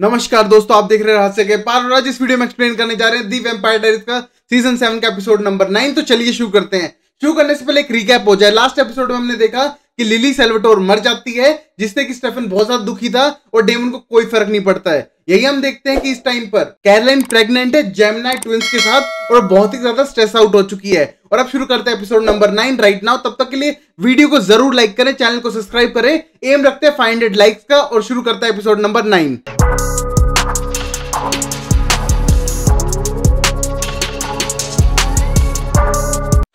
नमस्कार दोस्तों आप देख रहे हैं रहस्य के पार और आज इस वीडियो में एक्सप्लेन करने जा रहे हैं दी वेम्पायर डायरीज का सीजन सेवन का एपिसोड नंबर नाइन तो चलिए शुरू करते हैं शुरू करने से पहले एक रिकैप हो जाए लास्ट एपिसोड में हमने देखा कि लिली सेल्वेटोर मर जाती है जिससे कि स्टेफन बहुत ज्यादा दुखी था और डेमन को कोई फर्क नहीं पड़ता है यही हम देखते हैं कि इस टाइम पर कैरलाइन प्रेग्नेंट है जेमनाइट ट्विंस के साथ और बहुत ही ज्यादा स्ट्रेस आउट हो चुकी है और अब शुरू करते हैं episode number nine right now तब तक के लिए वीडियो को जरूर लाइक करें चैनल को सब्सक्राइब करें एम रखते हैं फाइव हंड्रेड लाइक्स का और शुरू करता है एपिसोड नंबर नाइन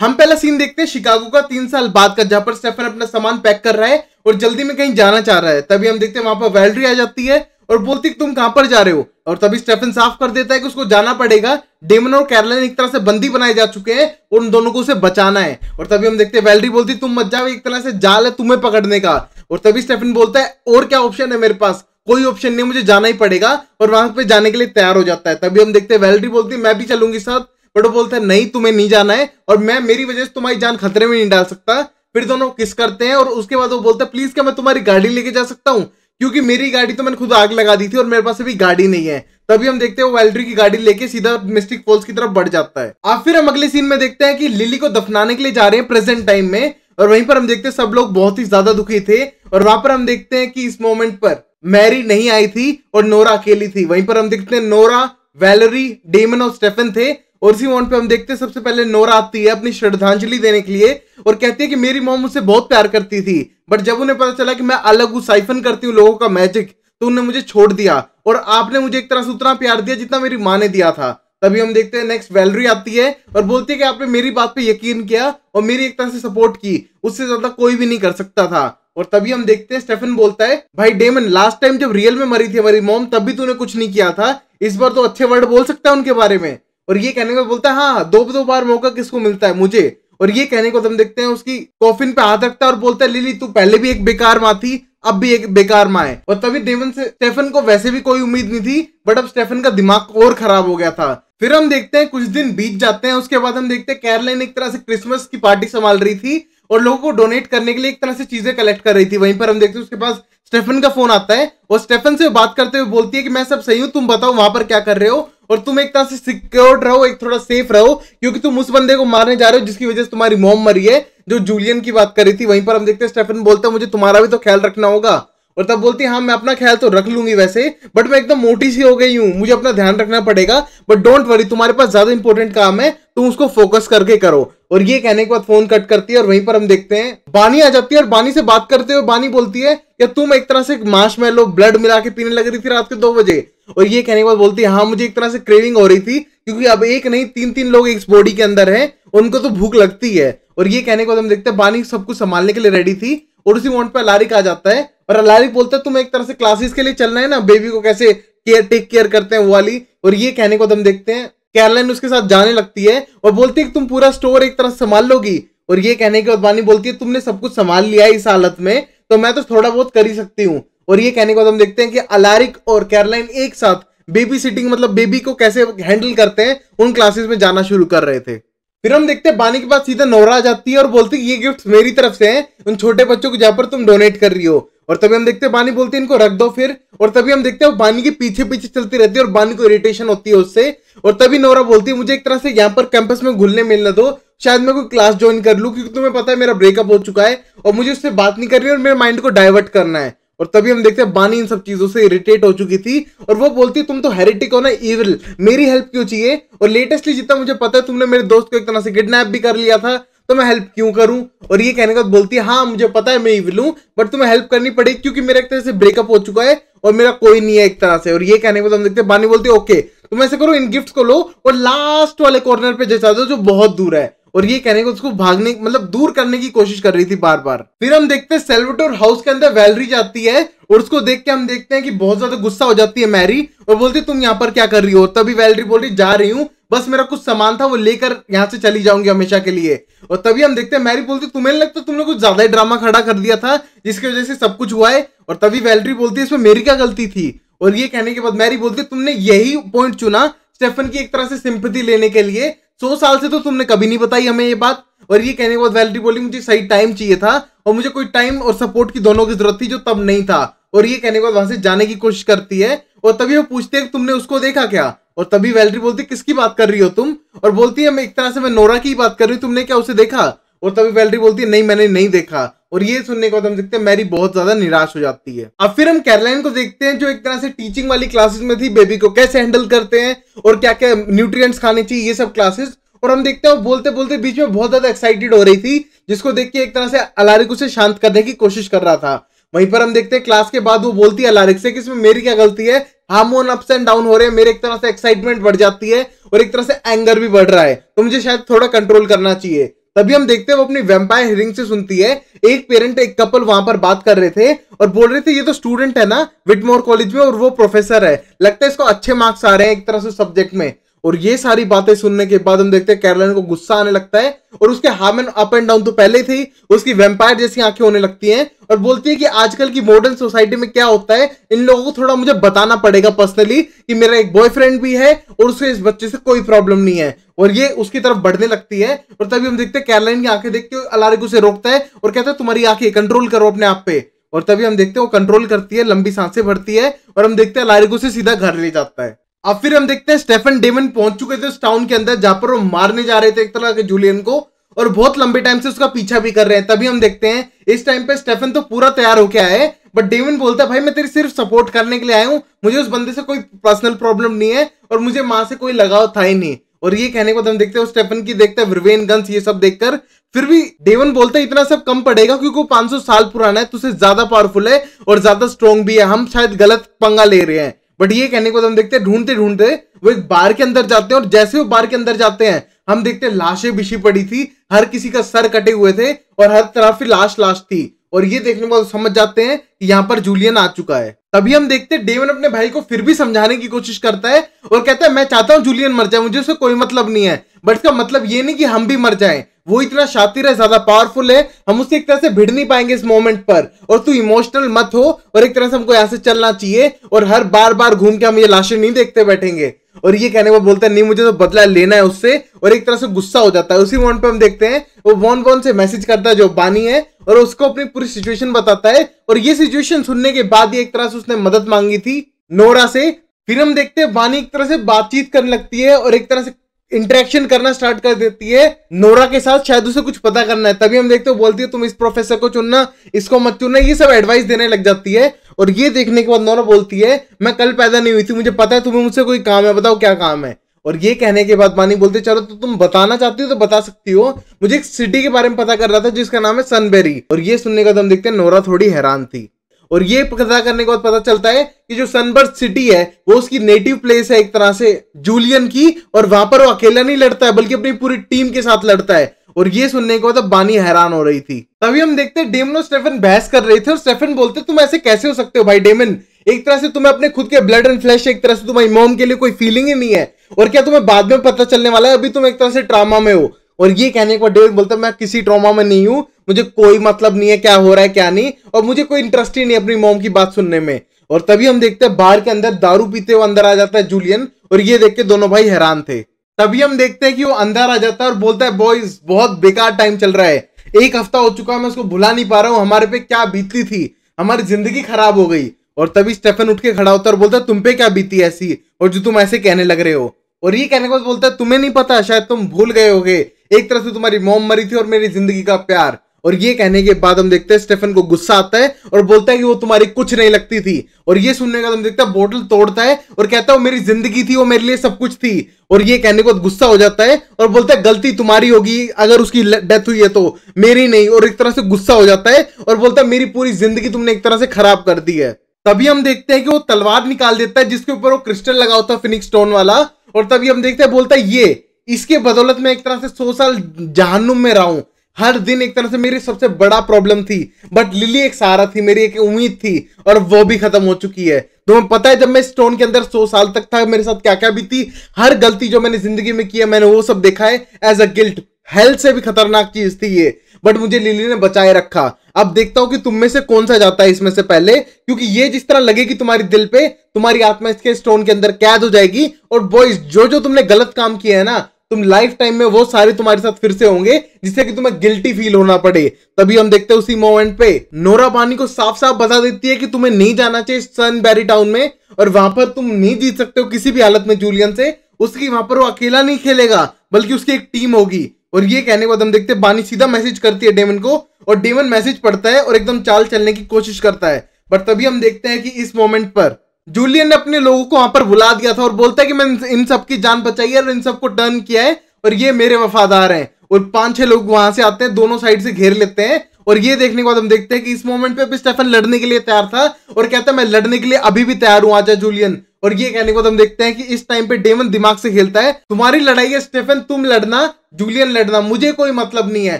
हम पहला सीन देखते हैं शिकागो का तीन साल बाद का जहां पर स्टेफन अपना सामान पैक कर रहा है और जल्दी में कहीं जाना चाह रहा है तभी हम देखते हैं वहां पर वेल्ड्री आ जाती है और बोलती तुम कहां पर जा रहे हो और तभी स्टेफन साफ कर देता है कि उसको जाना पड़ेगा डेमन और कैरलिन एक तरह से बंदी बनाए जा चुके हैं और उन दोनों को उसे बचाना है और तभी हम देखते हैं वेलरी बोलती तुम मत जाओ एक तरह से जाल है तुम्हें पकड़ने का और तभी स्टेफन बोलता है और क्या ऑप्शन है मेरे पास कोई ऑप्शन नहीं मुझे जाना ही पड़ेगा और वहां पे जाने के लिए तैयार हो जाता है तभी हम देखते हैं वेलरी बोलती मैं भी चलूंगी साथ बट वो बोलता है नहीं तुम्हें नहीं जाना है और मैं मेरी वजह से तुम्हारी जान खतरे में नहीं डाल सकता फिर दोनों किस करते हैं और उसके बाद वो बोलता है प्लीज क्या मैं तुम्हारी गाड़ी लेके जा सकता हूँ क्योंकि मेरी गाड़ी तो मैंने खुद आग लगा दी थी और मेरे पास अभी गाड़ी नहीं है तभी हम देखते हैं वो वेल्ड्री की गाड़ी लेके सीधा मिस्टिक फॉल्स की तरफ बढ़ जाता है आप फिर हम अगले सीन में देखते हैं कि लिली को दफनाने के लिए जा रहे हैं प्रेजेंट टाइम में और वहीं पर हम देखते हैं सब लोग बहुत ही ज्यादा दुखी थे और वहां पर हम देखते हैं कि इस मोमेंट पर मैरी नहीं आई थी और नोरा अकेली थी वहीं पर हम देखते हैं नोरा वैलरी डेमन और स्टेफन थे और इसी मोमेंट पे हम देखते हैं सबसे पहले नोरा आती है अपनी श्रद्धांजलि देने के लिए और कहती है कि मेरी मोम मुझसे बहुत प्यार करती थी बट जब उन्हें पता चला कि मैं अलग हूँ साइफन करती हूँ लोगों का मैजिक तो उन्होंने मुझे छोड़ दिया और आपने मुझे एक तरह से उतना प्यार दिया जितना मेरी माँ ने दिया था तभी हम देखते हैं नेक्स्ट वैलरी आती है और बोलती है कि आपने मेरी बात पे यकीन किया और मेरी एक तरह से सपोर्ट की उससे ज्यादा कोई भी नहीं कर सकता था और तभी हम देखते हैं स्टेफन बोलता है भाई डेमन लास्ट टाइम जब रियल में मरी थी हमारी मोम तब भी तूने कुछ नहीं किया था इस बार तो अच्छे वर्ड बोल सकता है उनके बारे में और ये कहने को बोलता है हाँ दो दो बार मौका किसको मिलता है मुझे और ये कहने को तुम तो देखते हैं उसकी कॉफिन पे हाथ रखता है और बोलता है लिली तू पहले भी एक बेकार माँ थी अब भी एक बेकार माँ है और तभी डेवन से स्टेफन को वैसे भी कोई उम्मीद नहीं थी बट अब स्टेफन का दिमाग और खराब हो गया था फिर हम देखते हैं कुछ दिन बीत जाते हैं उसके बाद हम देखते हैं कैरलाइन एक तरह से क्रिसमस की पार्टी संभाल रही थी और लोगों को डोनेट करने के लिए एक तरह से चीजें कलेक्ट कर रही थी वहीं पर हम देखते हैं उसके पास स्टेफन का फोन आता है और स्टेफन से बात करते हुए बोलती है कि मैं सब सही हूँ तुम बताओ वहां पर क्या कर रहे हो और तुम एक तरह से सिक्योर्ड रहो एक थोड़ा सेफ रहो क्योंकि तुम उस बंदे को मारने जा रहे हो जिसकी वजह से तुम्हारी मोम मरी है जो जूलियन की बात करी थी वहीं पर हम देखते हैं स्टेफन बोलता है मुझे तुम्हारा भी तो ख्याल रखना होगा और तब बोलती है हाँ मैं अपना ख्याल तो रख लूंगी वैसे बट मैं एकदम मोटी सी हो गई हूँ मुझे अपना ध्यान रखना पड़ेगा बट डोंट वरी तुम्हारे पास ज्यादा इंपॉर्टेंट काम है तुम उसको फोकस करके करो और ये कहने के बाद फोन कट करती है और वहीं पर हम देखते हैं बानी आ जाती है और बानी से बात करते हुए बानी बोलती है या तुम एक तरह से मार्श ब्लड मिला के पीने लग रही थी रात के दो बजे और ये कहने के बाद बोलती है हाँ मुझे एक तरह से क्रेविंग हो रही थी क्योंकि अब एक नहीं तीन तीन लोग इस बॉडी के अंदर है उनको तो भूख लगती है और ये कहने के बाद हम देखते हैं बानी सब कुछ संभालने के लिए रेडी थी और उसी मोमेंट पर अलारिक आ जाता है और अलारिक बोलता है तुम एक तरह से क्लासेस के लिए चलना है ना बेबी को कैसे केयर टेक केयर करते हैं वो वाली और ये कहने को हम देखते हैं कैरलाइन उसके साथ जाने लगती है और बोलती है कि तुम पूरा स्टोर एक तरह संभाल लोगी और ये कहने के बाद बानी बोलती है तुमने सब कुछ संभाल लिया है इस हालत में तो मैं तो थोड़ा बहुत कर ही सकती हूँ और ये कहने के बाद हम देखते हैं कि अलारिक और कैरलाइन एक साथ बेबी सिटिंग मतलब बेबी को कैसे हैंडल करते हैं उन क्लासेस में जाना शुरू कर रहे थे फिर हम देखते हैं बानी के बाद सीधा नोरा आ जाती है और बोलती है ये गिफ्ट मेरी तरफ से हैं उन छोटे बच्चों को जहां पर तुम डोनेट कर रही हो और तभी हम देखते हैं बानी बोलती है इनको रख दो फिर और तभी हम देखते हैं बानी के पीछे पीछे चलती रहती है और बानी को इरिटेशन होती है उससे और तभी नोरा बोलती है मुझे एक तरह से यहाँ पर कैंपस में घुलने मिलने दो शायद मैं कोई क्लास ज्वाइन कर लूँ क्योंकि तुम्हें पता है मेरा ब्रेकअप हो चुका है और मुझे उससे बात नहीं करनी और मेरे माइंड को डाइवर्ट करना है और तभी हम देखते हैं बानी इन सब चीजों से इरिटेट हो चुकी थी और वो बोलती है तुम तो हेरिटिक हो ना इविल मेरी हेल्प क्यों चाहिए और लेटेस्टली जितना मुझे पता है तुमने मेरे दोस्त को एक तरह से किडनैप भी कर लिया था तो मैं हेल्प क्यों करूं और ये कहने का बोलती है हाँ मुझे पता है मैं इविल हूं बट तुम्हें हेल्प करनी पड़ेगी क्योंकि मेरा एक तरह से ब्रेकअप हो चुका है और मेरा कोई नहीं है एक तरह से और ये कहने को हम देखते हैं बानी बोलती है ओके तुम ऐसे करो इन गिफ्ट को लो और लास्ट वाले कॉर्नर पे जैसा दो जो बहुत दूर है और ये कहने को उसको भागने मतलब दूर करने की कोशिश कर रही थी बार बार फिर हम देखते हैं सेल्वेटोर हाउस के अंदर वैलरी जाती है और उसको देख के हम देखते हैं कि बहुत ज्यादा गुस्सा हो जाती है मैरी और बोलती तुम यहाँ पर क्या कर रही हो तभी वैलरी बोल रही जा रही हूँ बस मेरा कुछ सामान था वो लेकर यहाँ से चली जाऊंगी हमेशा के लिए और तभी हम देखते हैं मैरी बोलती तुम्हें लगता तुमने कुछ ज्यादा ही ड्रामा खड़ा कर दिया था जिसकी वजह से सब कुछ हुआ है और तभी वैलरी बोलती है इसमें मेरी क्या गलती थी और ये कहने के बाद मैरी बोलती तुमने यही पॉइंट चुना स्टेफन की एक तरह से सिंपथी लेने के लिए सौ साल से तो तुमने कभी नहीं बताई हमें ये बात और ये कहने के बाद वैलिटी बोली मुझे सही टाइम चाहिए था और मुझे कोई टाइम और सपोर्ट की दोनों की जरूरत थी जो तब नहीं था और ये कहने के बाद वहां से जाने की कोशिश करती है और तभी वो पूछते हैं तुमने उसको देखा क्या और तभी वैलरी बोलती किसकी बात कर रही हो तुम और बोलती है मैं एक तरह से मैं नोरा की बात कर रही हूँ तुमने क्या उसे देखा और तभी वैलरी बोलती है नहीं मैंने नहीं देखा और ये सुनने को हम देखते हैं मैरी बहुत ज्यादा निराश हो जाती है अब फिर हम कैरलाइन को देखते हैं जो एक तरह से टीचिंग वाली क्लासेस में थी बेबी को कैसे हैंडल करते हैं और क्या क्या न्यूट्रिएंट्स खाने चाहिए ये सब क्लासेस और हम देखते हैं बोलते बोलते बीच में बहुत ज्यादा एक्साइटेड हो रही थी जिसको देख के एक तरह से अलारिक उसे शांत करने की कोशिश कर रहा था वहीं पर हम देखते हैं क्लास के बाद वो बोलती है अलारिक से कि इसमें मेरी क्या गलती है हार्मोन अप्स एंड डाउन हो रहे हैं मेरे एक तरह से एक्साइटमेंट बढ़ जाती है और एक तरह से एंगर भी बढ़ रहा है तो मुझे शायद थोड़ा कंट्रोल करना चाहिए तभी हम देखते हैं वो अपनी वेम्पायर हियरिंग से सुनती है एक पेरेंट एक कपल वहां पर बात कर रहे थे और बोल रहे थे ये तो स्टूडेंट है ना विटमोर कॉलेज में और वो प्रोफेसर है लगता है इसको अच्छे मार्क्स आ रहे हैं एक तरह से सब्जेक्ट में और ये सारी बातें सुनने के बाद हम देखते हैं कैरलिन को गुस्सा आने लगता है और उसके हार्मन अप एंड डाउन तो पहले थी उसकी वेम्पायर जैसी आंखें होने लगती हैं और बोलती है कि आजकल की मॉडर्न सोसाइटी में क्या होता है इन लोगों को थोड़ा मुझे बताना पड़ेगा पर्सनली कि मेरा एक बॉयफ्रेंड भी है और उसे इस बच्चे से कोई प्रॉब्लम नहीं है और ये उसकी तरफ बढ़ने लगती है और तभी हम देखते हैं कैरलाइन की आंखें देख के अलारिक उसे रोकता है और कहता है तुम्हारी आंखें कंट्रोल करो अपने आप पे और तभी हम देखते हैं वो कंट्रोल करती है लंबी सांसें भरती है और हम देखते हैं अलारिक उसे सीधा घर ले जाता है अब फिर हम देखते हैं स्टेफन डेमन पहुंच चुके थे उस टाउन के अंदर जहां पर वो मारने जा रहे थे एक तरह के जूलियन को और बहुत लंबे टाइम से उसका पीछा भी कर रहे हैं तभी हम देखते हैं इस टाइम पे स्टेफन तो पूरा तैयार होके आए है बट डेविन बोलता है भाई मैं तेरी सिर्फ सपोर्ट करने के लिए आया हूँ मुझे उस बंदे से कोई पर्सनल प्रॉब्लम नहीं है और मुझे माँ से कोई लगाव था ही नहीं और ये कहने को हम देखते हैं स्टेफन की देखते हैं विवेन गंस ये सब देखकर फिर भी डेवन बोलता है इतना सब कम पड़ेगा क्योंकि वो 500 साल पुराना है तुझसे ज्यादा पावरफुल है और ज्यादा स्ट्रॉन्ग भी है हम शायद गलत पंगा ले रहे हैं बट ये कहने को हम देखते हैं ढूंढते ढूंढते वो एक बार के अंदर जाते हैं और जैसे वो बार के अंदर जाते हैं हम देखते हैं लाशें बिछी पड़ी थी हर किसी का सर कटे हुए थे और हर तरफ लाश लाश थी और ये देखने को समझ जाते हैं कि यहाँ पर जूलियन आ चुका है तभी हम देखते हैं डेवन अपने भाई को फिर भी समझाने की कोशिश करता है और कहता है मैं चाहता हूँ जूलियन मर जाए मुझे उससे कोई मतलब नहीं है बट इसका मतलब ये नहीं कि हम भी मर जाए वो इतना शातिर है ज्यादा पावरफुल है हम उससे एक तरह से भिड़ नहीं पाएंगे इस मोमेंट पर और तू इमोशनल मत हो और एक तरह से हमको यहां से चलना चाहिए और हर बार बार घूम के हम ये लाशें नहीं देखते बैठेंगे और ये कहने को बोलता है नहीं मुझे तो बदला लेना है उससे और एक तरह से गुस्सा हो जाता है उसी मोमेंट पे हम देखते हैं वो वॉन वॉन से मैसेज करता है जो बानी है और उसको अपनी पूरी सिचुएशन बताता है और ये सिचुएशन सुनने के बाद ही एक तरह से उसने मदद मांगी थी नोरा से फिर हम देखते हैं वानी एक तरह से बातचीत करने लगती है और एक तरह से इंटरेक्शन करना स्टार्ट कर देती है नोरा के साथ शायद उसे कुछ पता करना है तभी हम देखते हो बोलती है तुम इस प्रोफेसर को चुनना इसको मत चुनना ये सब एडवाइस देने लग जाती है और ये देखने के बाद नोरा बोलती है मैं कल पैदा नहीं हुई थी मुझे पता है तुम्हें मुझसे कोई काम है बताओ क्या काम है और ये कहने के बाद मानी बोलते चलो तो तुम बताना चाहती हो तो बता सकती हो मुझे एक सिटी के बारे में पता कर रहा था जिसका नाम है सनबेरी और ये सुनने का दम देखते नोरा थोड़ी हैरान थी और ये पता करने के बाद पता चलता है कि जो सनबर्ड सिटी है वो उसकी नेटिव प्लेस है एक तरह से जूलियन की और वहां पर वो अकेला नहीं लड़ता है बल्कि अपनी पूरी टीम के साथ लड़ता है और ये सुनने के बाद अब बानी हैरान हो रही थी तभी हम देखते हैं डेमन और स्टेफन बहस कर रहे थे और स्टेफन बोलते तुम ऐसे कैसे हो सकते हो भाई डेमन एक तरह से तुम्हें अपने खुद के ब्लड एंड फ्लैश एक तरह से तुम्हारी मोम के लिए कोई फीलिंग ही नहीं है और क्या तुम्हें बाद में पता चलने वाला है अभी तुम एक तरह से ट्रामा में हो और ये कहने के बाद डेविड बोलता है मैं किसी ट्रॉमा में नहीं हूं मुझे कोई मतलब नहीं है क्या हो रहा है क्या नहीं और मुझे कोई इंटरेस्ट ही नहीं अपनी मोम की बात सुनने में और तभी हम देखते हैं बाहर के अंदर दारू पीते हुए अंदर आ जाता है जूलियन और ये देख के दोनों भाई हैरान थे तभी हम देखते हैं कि वो अंदर आ जाता है और बोलता है बॉयज बहुत बेकार टाइम चल रहा है एक हफ्ता हो चुका है मैं उसको भुला नहीं पा रहा हूँ हमारे पे क्या बीतती थी हमारी जिंदगी खराब हो गई और तभी स्टेफन उठ के खड़ा होता है और बोलता है तुम पे क्या बीती ऐसी और जो तुम ऐसे कहने लग रहे हो और ये कहने के बाद बोलता है तुम्हें नहीं पता शायद तुम भूल गए होगे एक तरह से तुम्हारी मोम मरी थी और मेरी जिंदगी का प्यार और ये कहने के बाद हम देखते हैं स्टेफन को गुस्सा आता है और बोलता है कि वो तुम्हारी कुछ नहीं लगती थी और ये सुनने का हम देखते हैं बोतल तोड़ता है और कहता है वो मेरी जिंदगी थी वो मेरे लिए सब कुछ थी और ये कहने को गुस्सा हो जाता है और बोलता है गलती तुम्हारी होगी अगर उसकी डेथ हुई है तो मेरी नहीं और एक तरह से गुस्सा हो जाता है और बोलता है मेरी पूरी जिंदगी तुमने एक तरह से खराब कर दी है तभी हम देखते हैं कि वो तलवार निकाल देता है जिसके ऊपर वो क्रिस्टल लगा होता है फिनिक्स स्टोन वाला और तभी हम देखते हैं बोलता है ये इसके बदौलत मैं एक तरह से सौ साल जहनुम में रहा हूं हर दिन एक तरह से मेरी सबसे बड़ा प्रॉब्लम थी बट लिली एक सहारा थी मेरी एक उम्मीद थी और वो भी खत्म हो चुकी है तो मैं पता है जब मैं स्टोन के अंदर सौ साल तक था मेरे साथ क्या क्या भी थी हर गलती जो मैंने जिंदगी में की है मैंने वो सब देखा है एज अ गिल्ट हेल्थ से भी खतरनाक चीज थी ये बट मुझे लिली ने बचाए रखा अब देखता हूं कि तुम में से कौन सा जाता है इसमें से पहले क्योंकि ये जिस तरह लगेगी तुम्हारी दिल पे तुम्हारी आत्मा इसके स्टोन के अंदर कैद हो जाएगी और बॉयज जो जो तुमने गलत काम किया है ना तुम लाइफ टाइम में वो सारे तुम्हारे साथ फिर से होंगे जिससे कि तुम्हें गिल्टी फील होना पड़े तभी हम देखते हैं उसी मोमेंट पे नोरा बानी को साफ साफ बता देती है कि तुम्हें नहीं जाना चाहिए सन बैरी टाउन में और वहां पर तुम नहीं जीत सकते हो किसी भी हालत में जूलियन से उसकी वहां पर वो अकेला नहीं खेलेगा बल्कि उसकी एक टीम होगी और ये कहने के बाद हम देखते हैं बानी सीधा मैसेज करती है डेमन को और डेमन मैसेज पढ़ता है और एकदम चाल चलने की कोशिश करता है बट तभी हम देखते हैं कि इस मोमेंट पर जूलियन ने अपने लोगों को वहां पर बुला दिया था और बोलता है कि मैंने इन सबकी जान बचाई है और इन सबको टर्न किया है और ये मेरे वफादार हैं और पांच छह लोग वहां से आते हैं दोनों साइड से घेर लेते हैं और ये देखने के बाद हम देखते हैं कि इस मोमेंट पे भी स्टेफन लड़ने के लिए तैयार था और कहता है मैं लड़ने के लिए अभी भी तैयार हूं आजा जूलियन और ये कहने के बाद हम देखते हैं कि इस टाइम पे डेमन दिमाग से खेलता है तुम्हारी लड़ाई है स्टेफन तुम लड़ना जूलियन लड़ना मुझे कोई मतलब नहीं है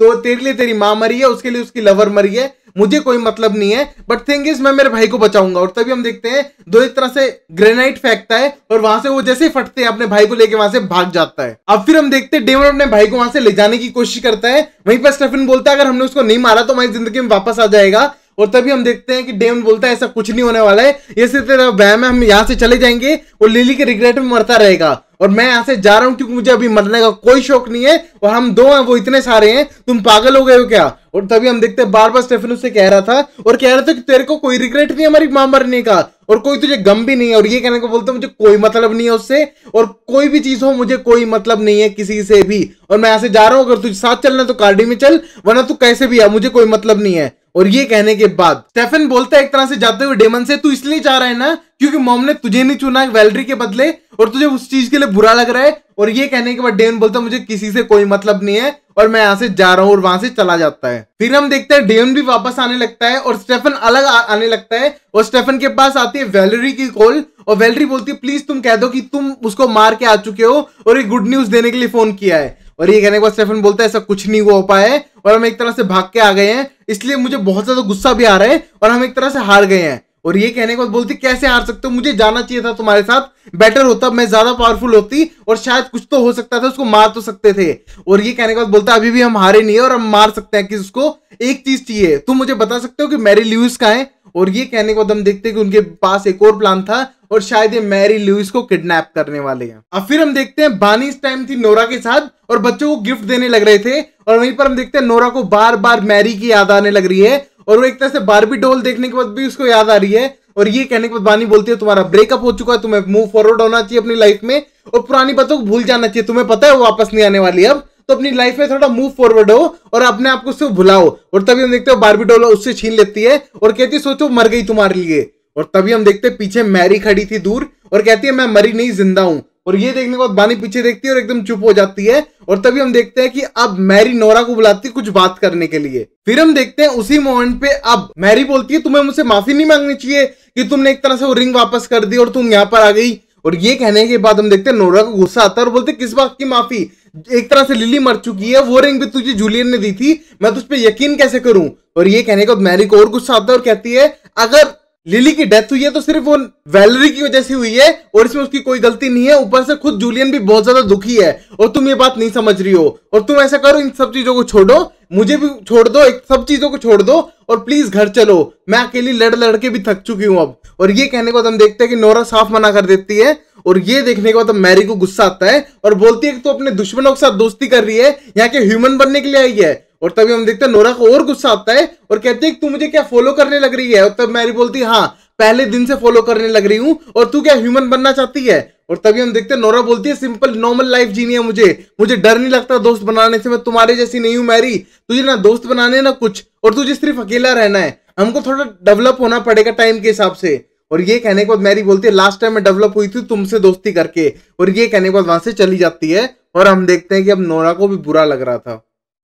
तो तेरे लिए तेरी माँ मरी है उसके लिए उसकी लवर मरी है मुझे कोई मतलब नहीं है बट थिंग इज मैं मेरे भाई को बचाऊंगा और तभी हम देखते हैं दो एक तरह से ग्रेनाइट फेंकता है और वहां से वो जैसे फटते हैं अपने भाई को लेके वहां से भाग जाता है अब फिर हम देखते हैं डेमन अपने भाई को वहां से ले जाने की कोशिश करता है वहीं पर स्टेफिन बोलता है अगर हमने उसको नहीं मारा तो हमारी जिंदगी में वापस आ जाएगा और तभी हम देखते हैं कि डेम बोलता है ऐसा कुछ नहीं होने वाला है ये सिर्फ तेरा वहम है हम यहाँ से चले जाएंगे और लिली के रिग्रेट में मरता रहेगा और मैं यहाँ से जा रहा हूँ क्योंकि मुझे अभी मरने का कोई शौक नहीं है और हम दो हैं वो इतने सारे हैं तुम पागल हो गए हो क्या और तभी हम देखते हैं बार बार स्टेफन उससे कह रहा था और कह रहा था कि तेरे को कोई रिग्रेट नहीं है हमारी माँ मरने का और कोई तुझे गम भी नहीं है और ये कहने को बोलते मुझे कोई मतलब नहीं है उससे और कोई भी चीज़ हो मुझे कोई मतलब नहीं है किसी से भी और मैं यहाँ से जा रहा हूँ अगर तुझे साथ चलना तो कार्डी में चल वरना तू कैसे भी आ मुझे कोई मतलब नहीं है और ये कहने के बाद स्टेफन बोलता है एक तरह से जाते हुए डेमन से तू इसलिए जा रहा है ना क्योंकि मॉम ने तुझे नहीं चुना वेलरी के बदले और तुझे उस चीज के लिए बुरा लग रहा है और ये कहने के बाद डेमन बोलता है मुझे किसी से कोई मतलब नहीं है और मैं यहाँ से जा रहा हूँ और वहां से चला जाता है फिर हम देखते हैं डेमन भी वापस आने लगता है और स्टेफन अलग आने लगता है और स्टेफन के पास आती है वेलरी की कॉल और वेलरी बोलती है प्लीज तुम कह दो कि तुम उसको मार के आ चुके हो और एक गुड न्यूज देने के लिए फोन किया है और ये कहने के बाद स्टेफन बोलता है ऐसा कुछ नहीं हुआ पाया है और हम एक तरह से भाग के आ गए हैं इसलिए मुझे बहुत ज्यादा गुस्सा भी आ रहा है और हम एक तरह से हार गए हैं और ये कहने के बाद बोलती कैसे हार सकते हो मुझे जाना चाहिए था तुम्हारे साथ बेटर होता मैं ज्यादा पावरफुल होती और शायद कुछ तो हो सकता था उसको मार तो सकते थे और ये कहने के बाद बोलता अभी भी हम हारे नहीं है और हम मार सकते हैं कि उसको एक चीज चाहिए तुम मुझे बता सकते हो कि मेरी ल्यूज का है और ये कहने को तो हम देखते हैं कि उनके पास एक और प्लान था और शायद ये मैरी लुइस को किडनैप करने वाले हैं अब फिर हम देखते हैं बानी इस टाइम थी नोरा के साथ और बच्चों को गिफ्ट देने लग रहे थे और वहीं पर हम देखते हैं नोरा को बार बार मैरी की याद आने लग रही है और वो एक तरह से बारबी डोल देखने के बाद भी उसको याद आ रही है और ये कहने के बाद बानी बोलती है तुम्हारा ब्रेकअप हो चुका है तुम्हें मूव फॉरवर्ड होना चाहिए अपनी लाइफ में और पुरानी बातों को भूल जाना चाहिए तुम्हें पता है वो वापस नहीं आने वाली अब तो अपनी लाइफ में थोड़ा मूव फॉरवर्ड हो और अपने आप को उससे भुलाओ और तभी हम देखते हो बारबी डॉल उससे छीन लेती है और कहती सोचो मर गई तुम्हारे लिए और तभी हम देखते पीछे मैरी खड़ी थी दूर और कहती है मैं मरी नहीं जिंदा हूं और ये देखने के बाद बानी पीछे देखती है और एकदम चुप हो जाती है और तभी हम देखते हैं कि अब मैरी नोरा को बुलाती है कुछ बात करने के लिए फिर हम देखते हैं उसी मोमेंट पे अब मैरी बोलती है तुम्हें मुझसे माफी नहीं मांगनी चाहिए कि तुमने एक तरह से वो रिंग वापस कर दी और तुम यहाँ पर आ गई और ये कहने के बाद हम देखते हैं नोरा को गुस्सा आता है और बोलते किस बात की माफी एक तरह से लिली मर चुकी है वो रिंग भी तुझे जूलियन ने दी थी मैं तुझ पर यकीन कैसे करूं और ये कहने का मैरी को और गुस्सा आता है और कहती है अगर लिली की डेथ हुई है तो सिर्फ वो वैलरी की वजह से हुई है और इसमें उसकी कोई गलती नहीं है ऊपर से खुद जूलियन भी बहुत ज्यादा दुखी है और तुम ये बात नहीं समझ रही हो और तुम ऐसा करो इन सब चीजों को छोड़ो मुझे भी छोड़ दो एक सब चीजों को छोड़ दो और प्लीज घर चलो मैं अकेली लड़ लड़के भी थक चुकी हूं अब और ये कहने को हम देखते हैं कि नोरा साफ मना कर देती है और ये देखने के बाद तो मैरी को गुस्सा आता है और बोलती है कि तू तो अपने दुश्मनों के साथ दोस्ती कर रही है यहाँ के ह्यूमन बनने के लिए आई है और तभी हम देखते हैं नोरा को और गुस्सा आता है और कहती है कि तू मुझे क्या फॉलो करने लग रही है और तब मैरी बोलती है हाँ पहले दिन से फॉलो करने लग रही हूँ और तू क्या ह्यूमन बनना चाहती है और तभी हम देखते हैं नोरा बोलती है सिंपल नॉर्मल लाइफ जीनी है मुझे मुझे डर नहीं लगता दोस्त बनाने से मैं तुम्हारे जैसी नहीं हूँ मैरी तुझे ना दोस्त बनाने ना कुछ और तुझे सिर्फ अकेला रहना है हमको थोड़ा डेवलप होना पड़ेगा टाइम के हिसाब से और ये कहने के बाद मैरी बोलती है लास्ट टाइम मैं डेवलप हुई थी तुमसे दोस्ती करके और ये कहने के बाद वहां से चली जाती है और हम देखते हैं कि अब नोरा को भी बुरा लग रहा था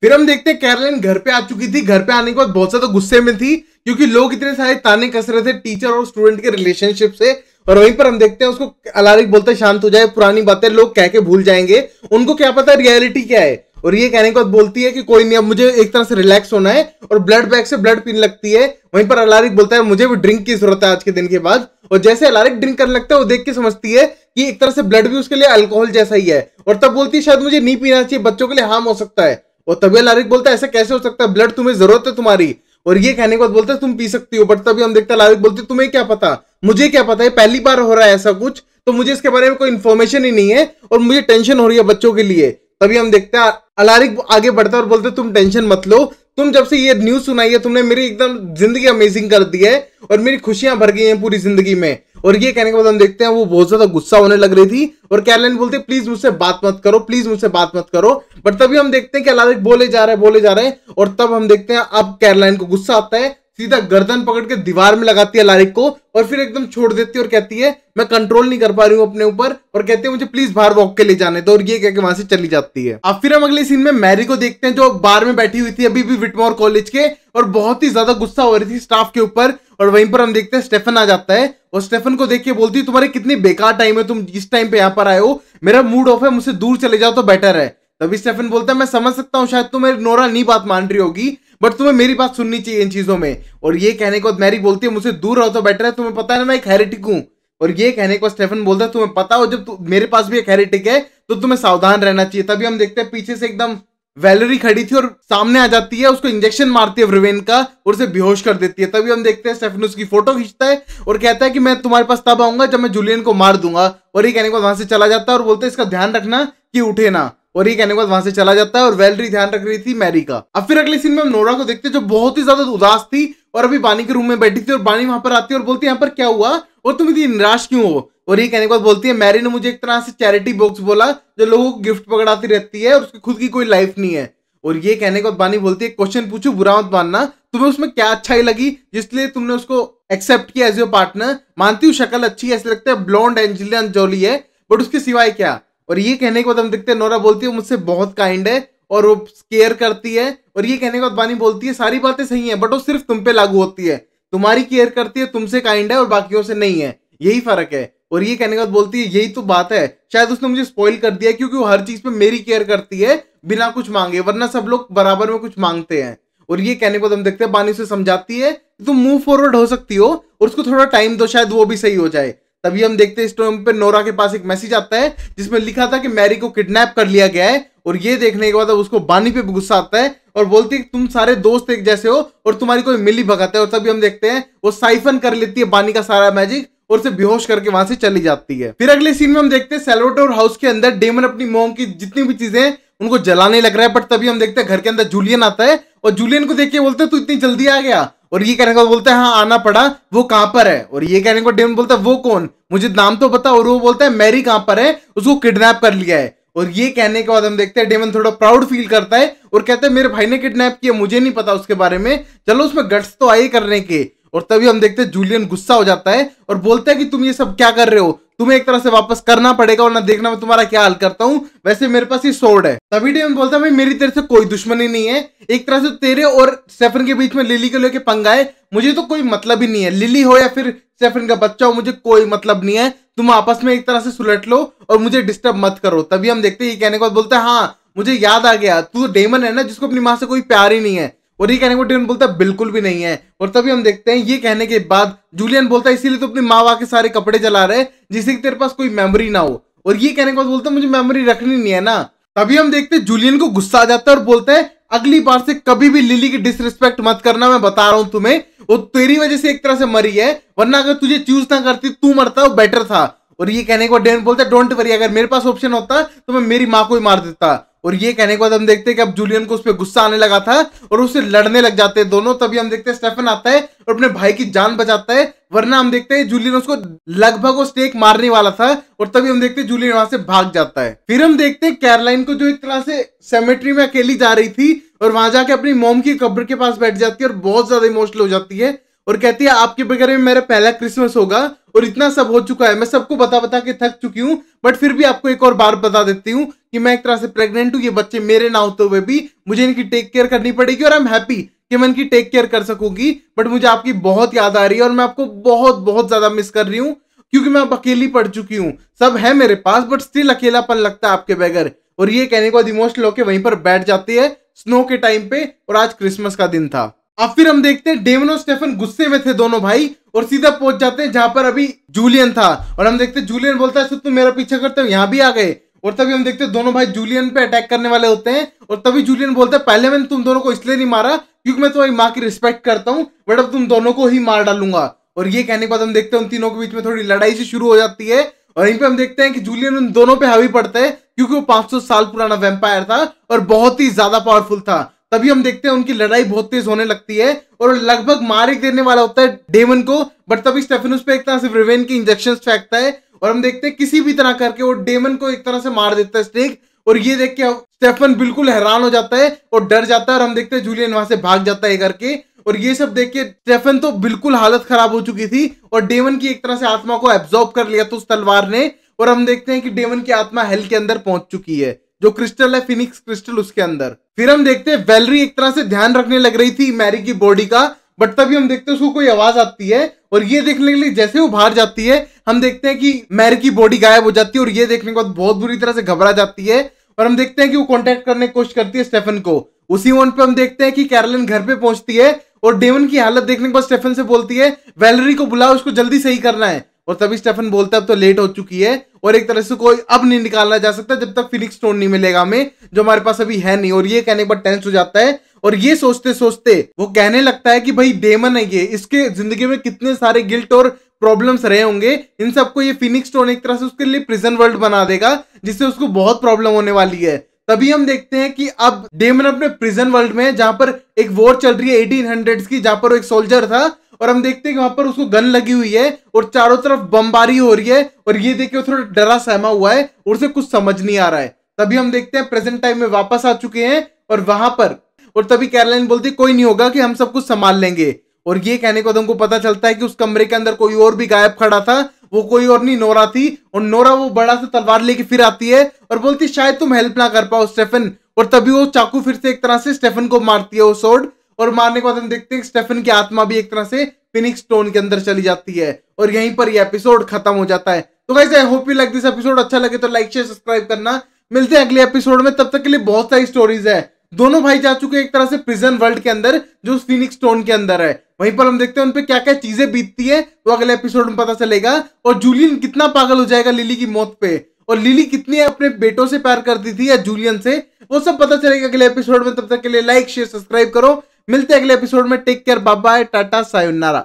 फिर हम देखते हैं कैरलिन घर पे आ चुकी थी घर पे आने के बाद बहुत ज्यादा गुस्से में थी क्योंकि लोग इतने सारे ताने कस रहे थे टीचर और स्टूडेंट के रिलेशनशिप से और वहीं पर हम देखते हैं उसको अलारिक बोलते शांत हो जाए पुरानी बातें लोग कह के भूल जाएंगे उनको क्या पता रियलिटी क्या है और ये कहने के बाद बोलती है कि कोई नहीं अब मुझे एक तरह से रिलैक्स होना है और ब्लड बैग से ब्लड पीने लगती है वहीं पर अलारिक बोलता है मुझे भी ड्रिंक की जरूरत है आज के दिन के बाद और जैसे अलारिक ड्रिंक करने लगता है वो देख के समझती है कि एक तरह से ब्लड भी उसके लिए अल्कोहल जैसा ही है और तब बोलती है शायद मुझे नहीं पीना चाहिए बच्चों के लिए हार्म हो सकता है और तभी अलारिक बोलता है ऐसा कैसे हो सकता है ब्लड तुम्हें जरूरत है तुम्हारी और ये कहने के बाद बोलते हैं तुम पी सकती हो बट तभी हम देखते हैं लालिक बोलते तुम्हें क्या पता मुझे क्या पता है पहली बार हो रहा है ऐसा कुछ तो मुझे इसके बारे में कोई इन्फॉर्मेशन ही नहीं है और मुझे टेंशन हो रही है बच्चों के लिए तभी हम देखते हैं अलारिक आगे बढ़ता और बोलते तुम टेंशन मत लो तुम जब से ये न्यूज सुनाई है तुमने मेरी एकदम जिंदगी अमेजिंग कर दी है और मेरी खुशियां भर गई हैं पूरी जिंदगी में और ये कहने के बाद हम देखते हैं वो बहुत ज्यादा गुस्सा होने लग रही थी और कैरलिन बोलते प्लीज मुझसे बात मत करो प्लीज मुझसे बात मत करो बट तभी हम देखते हैं कि अलारिक बोले जा रहे हैं बोले जा रहे हैं और तब हम देखते हैं अब कैरलाइन को गुस्सा आता है सीधा गर्दन पकड़ के दीवार में लगाती है लारिक को और फिर एकदम छोड़ देती है और कहती है मैं कंट्रोल नहीं कर पा रही हूँ अपने ऊपर और कहती है मुझे प्लीज बाहर वॉक के लिए जाने दो और ये कह के वहां से चली जाती है अब फिर हम अगले सीन में मैरी को देखते हैं जो बार में बैठी हुई थी अभी भी विटमोर कॉलेज के और बहुत ही ज्यादा गुस्सा हो रही थी स्टाफ के ऊपर और वहीं पर हम देखते हैं स्टेफन आ जाता है और स्टेफन को देख के बोलती है तुम्हारे कितनी बेकार टाइम है तुम इस टाइम पे यहाँ पर आए हो मेरा मूड ऑफ है मुझसे दूर चले जाओ तो बेटर है तभी स्टेफन बोलता है मैं समझ सकता हूँ शायद तुम मेरी नोरा नहीं बात मान रही होगी बट तुम्हें मेरी बात सुननी चाहिए इन चीज़ों में और ये कहने को मैरी बोलती है मुझसे दूर रहो तो बेटर है तुम्हें पता है ना मैं एक हेरेटिक हूँ और ये कहने को स्टेफन बोलता है तुम्हें पता हो जब मेरे पास भी एक हेरेटिक है तो तुम्हें सावधान रहना चाहिए तभी हम देखते हैं पीछे से एकदम वैलरी खड़ी थी और सामने आ जाती है उसको इंजेक्शन मारती है ब्रिवेन का और उसे बेहोश कर देती है तभी हम देखते हैं स्टेफन उसकी फोटो खींचता है और कहता है कि मैं तुम्हारे पास तब आऊंगा जब मैं जूलियन को मार दूंगा और ये कहने को वहां से चला जाता है और बोलते हैं इसका ध्यान रखना कि उठे ना और ये कहने के बाद वहां से चला जाता है और वेलरी ध्यान रख रही थी मैरी का अब फिर अगले सीन में हम नोरा को देखते जो बहुत ही ज्यादा उदास थी और अभी बानी के रूम में बैठी थी और बानी वहां पर आती है और बोलती है यहाँ पर क्या हुआ और तुम इतनी निराश क्यों हो और ये कहने के बाद बोलती है मैरी ने मुझे एक तरह से चैरिटी बॉक्स बोला जो लोगों को गिफ्ट पकड़ाती रहती है और उसकी खुद की कोई लाइफ नहीं है और ये कहने के बाद बानी बोलती है क्वेश्चन पूछू बुरा मत मानना तुम्हें उसमें क्या अच्छाई लगी जिसलिए तुमने उसको एक्सेप्ट किया एज योर पार्टनर मानती हूँ शक्ल अच्छी है ऐसे लगता है ब्लॉन्ड एंजिलियन जोली है बट उसके सिवाय क्या और ये कहने के बाद हम देखते हैं नोरा बोलती है मुझसे बहुत काइंड है और वो केयर करती है और ये कहने के बाद बानी बोलती है सारी बातें सही है बट वो सिर्फ तुम पे लागू होती है तुम्हारी केयर करती है तुमसे काइंड है और बाकियों से नहीं है यही फर्क है और ये कहने के बाद बोलती है यही तो बात है शायद उसने मुझे स्पॉइल कर दिया क्योंकि वो हर चीज पे मेरी केयर करती है बिना कुछ मांगे वरना सब लोग बराबर में कुछ मांगते हैं और ये कहने को हम देखते हैं बानी उसे समझाती है तुम मूव फॉरवर्ड हो सकती हो और उसको थोड़ा टाइम दो शायद वो भी सही हो जाए तभी हम देखते हैं स्टोरी पे नोरा के पास एक मैसेज आता है जिसमें लिखा था कि मैरी को किडनैप कर लिया गया है और ये देखने के बाद अब उसको बानी पे गुस्सा आता है और बोलती है तुम सारे दोस्त एक जैसे हो और तुम्हारी कोई मिली भगत है और तभी हम देखते हैं वो साइफन कर लेती है बानी का सारा मैजिक और उसे बेहोश करके वहां से चली जाती है फिर अगले सीन में हम देखते हैं सेलोटोर हाउस के अंदर डेमन अपनी मोम की जितनी भी चीजें उनको जलाने लग रहा है बट तभी हम देखते हैं घर के अंदर जूलियन आता है और जूलियन को देख के बोलते हैं तू इतनी जल्दी आ गया और ये कहने को बोलता है हाँ आना पड़ा वो कहां पर है और ये कहने को डेमन बोलता है वो कौन मुझे नाम तो पता और वो बोलता है मैरी कहां पर है उसको किडनैप कर लिया है और ये कहने के बाद हम देखते हैं डेमन थोड़ा प्राउड फील करता है और कहता है मेरे भाई ने किडनैप किया मुझे नहीं पता उसके बारे में चलो उसमें गट्स तो आए करने के और तभी हम देखते हैं जूलियन गुस्सा हो जाता है और बोलता है कि तुम ये सब क्या कर रहे हो तुम्हें एक तरह से वापस करना पड़ेगा और ना देखना मैं तुम्हारा क्या हाल करता हूँ वैसे मेरे पास ये सोड है तभी डेमन तो बोलता है भाई मेरी तरह से कोई दुश्मनी नहीं है एक तरह से तेरे और सेफरन के बीच में लिली को लेके पंगा है मुझे तो कोई मतलब ही नहीं है लिली हो या फिर सेफरन का बच्चा हो मुझे कोई मतलब नहीं है तुम आपस में एक तरह से सुलट लो और मुझे डिस्टर्ब मत करो तभी हम देखते हैं ये कहने के बाद बोलते हैं हाँ मुझे याद आ गया तू डेमन तो है ना जिसको अपनी माँ से कोई प्यार ही नहीं है और ये कहने को डेमन बोलता है बिल्कुल भी नहीं है और तभी हम देखते हैं ये कहने के बाद जूलियन बोलता है इसीलिए तो अपनी माँ वा के सारे कपड़े जला रहे जिससे कि तेरे पास कोई मेमोरी ना हो और ये कहने के बाद मतलब बोलता है मुझे मेमोरी रखनी नहीं है ना तभी हम देखते जूलियन को गुस्सा आ जाता है और बोलते हैं अगली बार से कभी भी लिली की डिसरिस्पेक्ट मत करना मैं बता रहा हूं तुम्हें वो तेरी वजह से एक तरह से मरी है वरना अगर तुझे चूज ना करती तू मरता वो बेटर था और ये कहने के बाद डेन बोलता है डोंट वरी अगर मेरे पास ऑप्शन होता तो मैं मेरी माँ को ही मार देता और ये कहने के बाद हम देखते हैं कि अब जूलियन को उस पर गुस्सा आने लगा था और उससे लड़ने लग जाते हैं दोनों तभी हम देखते हैं स्टेफन आता है और अपने भाई की जान बचाता है वरना हम देखते हैं जूलियन उसको लगभग वो स्टेक मारने वाला था और तभी हम देखते हैं जूलियन वहां से भाग जाता है फिर हम देखते हैं कैरलाइन को जो एक तरह से सेमेट्री में अकेली जा रही थी और वहां जाके अपनी मोम की कब्र के पास बैठ जाती है और बहुत ज्यादा इमोशनल हो जाती है और कहती है आपके बगैर में मेरा पहला क्रिसमस होगा और इतना सब हो चुका है मैं सबको बता बता के थक चुकी हूँ बट फिर भी आपको एक और बार बता देती हूँ कि मैं एक तरह से प्रेग्नेंट हूँ ये बच्चे मेरे ना होते हुए भी मुझे इनकी टेक केयर करनी पड़ेगी और आई एम हैप्पी कि मैं इनकी टेक केयर कर सकूंगी बट मुझे आपकी बहुत याद आ रही है और मैं आपको बहुत बहुत ज्यादा मिस कर रही हूँ क्योंकि मैं अब अकेली पढ़ चुकी हूँ सब है मेरे पास बट स्टिल अकेलापन लगता है आपके बगैर और ये कहने के बाद इमोशनल होकर वहीं पर बैठ जाती है स्नो के टाइम पे और आज क्रिसमस का दिन था अब फिर हम देखते हैं डेमन और स्टेफन गुस्से में थे दोनों भाई और सीधा पहुंच जाते हैं जहां पर अभी जूलियन था और हम देखते हैं जूलियन बोलता है तुम मेरा पीछा करते हो यहाँ भी आ गए और तभी हम देखते हैं दोनों भाई जूलियन पे अटैक करने वाले होते हैं और तभी जूलियन बोलता है पहले मैंने तुम दोनों को इसलिए नहीं मारा क्योंकि मैं तुम्हारी माँ की रिस्पेक्ट करता हूँ बट अब तुम दोनों को ही मार डालूंगा और ये कहने के बाद हम देखते हैं उन तीनों के बीच में थोड़ी लड़ाई से शुरू हो जाती है और यहीं पे हम देखते हैं कि जूलियन उन दोनों पे हावी पड़ता है क्योंकि वो 500 साल पुराना वेम्पायर था और बहुत ही ज्यादा पावरफुल था तभी हम देखते हैं उनकी लड़ाई बहुत तेज होने लगती है और लगभग मार देने वाला होता है डेमन को बट तभी उस पे एक तरह से रिवेन की इंजेक्शन फेंकता है और हम देखते हैं किसी भी तरह करके वो डेमन को एक तरह से मार देता है स्टेक और ये देख के स्टेफन बिल्कुल हैरान हो जाता है और डर जाता है और हम देखते हैं जूलियन वहां से भाग जाता है करके और ये सब देख के स्टेफन तो बिल्कुल हालत खराब हो चुकी थी और डेमन की एक तरह से आत्मा को एब्जॉर्ब कर लिया था उस तलवार ने और हम देखते हैं कि डेमन की आत्मा हेल के अंदर पहुंच चुकी है जो क्रिस्टल है फिनिक्स क्रिस्टल उसके अंदर फिर हम देखते हैं वेलरी एक तरह से ध्यान रखने लग रही थी मैरी की बॉडी का बट तभी हम देखते हैं उसको कोई आवाज आती है और ये देखने के लिए जैसे वो बाहर जाती है हम देखते हैं कि मैरी की बॉडी गायब हो जाती है और ये देखने के बाद बहुत बुरी तरह से घबरा जाती है और हम देखते हैं कि वो कॉन्टेक्ट करने की कोशिश करती है स्टेफन को उसी मोन पे हम देखते हैं कि कैरलिन घर पे पहुंचती है और डेवन की हालत देखने के बाद स्टेफन से बोलती है वैलरी को बुलाओ उसको जल्दी सही करना है और तभी स्टेफन बोलता है अब तो लेट हो चुकी है और एक तरह से कोई अब नहीं निकाला जा सकता जब तक फिनिक्स स्टोन नहीं मिलेगा हमें जो हमारे पास अभी है नहीं और ये कहने बाद टेंस हो जाता है और ये सोचते सोचते वो कहने लगता है कि भाई डेमन है ये इसके जिंदगी में कितने सारे गिल्ट और प्रॉब्लम्स रहे होंगे इन सबको ये फिनिक्स स्टोन एक तरह से उसके लिए प्रिजन वर्ल्ड बना देगा जिससे उसको बहुत प्रॉब्लम होने वाली है तभी हम देखते हैं कि अब डेमन अपने प्रिजन वर्ल्ड में जहां पर एक वॉर चल रही है एटीन की जहां पर एक सोल्जर था और हम देखते हैं कि वहां पर उसको गन लगी हुई है और चारों तरफ बमबारी हो रही है और ये देखिए थोड़ा डरा सहमा हुआ है और उसे कुछ समझ नहीं आ रहा है तभी हम देखते हैं प्रेजेंट टाइम में वापस आ चुके हैं और वहां पर और तभी कैरलाइन बोलती कोई नहीं होगा कि हम सब कुछ संभाल लेंगे और ये कहने को तुमको तो पता चलता है कि उस कमरे के अंदर कोई और भी गायब खड़ा था वो कोई और नहीं नोरा थी और नोरा वो बड़ा सा तलवार लेके फिर आती है और बोलती शायद तुम हेल्प ना कर पाओ स्टेफन और तभी वो चाकू फिर से एक तरह से स्टेफन को मारती है वो सोड और मारने के बाद हम देखते हैं स्टेफन की आत्मा भी एक तरह से फिनिक्स स्टोन के अंदर चली जाती है और यहीं पर ये एपिसोड खत्म हो जाता है तो वैसे I hope you like this episode अच्छा लगे तो लाइक शेयर सब्सक्राइब करना मिलते हैं अगले एपिसोड में तब तक के लिए बहुत सारी स्टोरीज है दोनों भाई जा चुके हैं एक तरह से प्रिजन वर्ल्ड के अंदर जो फिनिक्स स्टोन के अंदर है वहीं पर हम देखते हैं उनपे क्या क्या चीजें बीतती है वो अगले एपिसोड में पता चलेगा और जूलियन कितना पागल हो जाएगा लिली की मौत पे और लिली कितनी अपने बेटों से प्यार करती थी या जूलियन से वो सब पता चलेगा अगले एपिसोड में तब तक के लिए लाइक शेयर सब्सक्राइब करो मिलते हैं अगले एपिसोड में टेक केयर बाय टाटा सायुनारा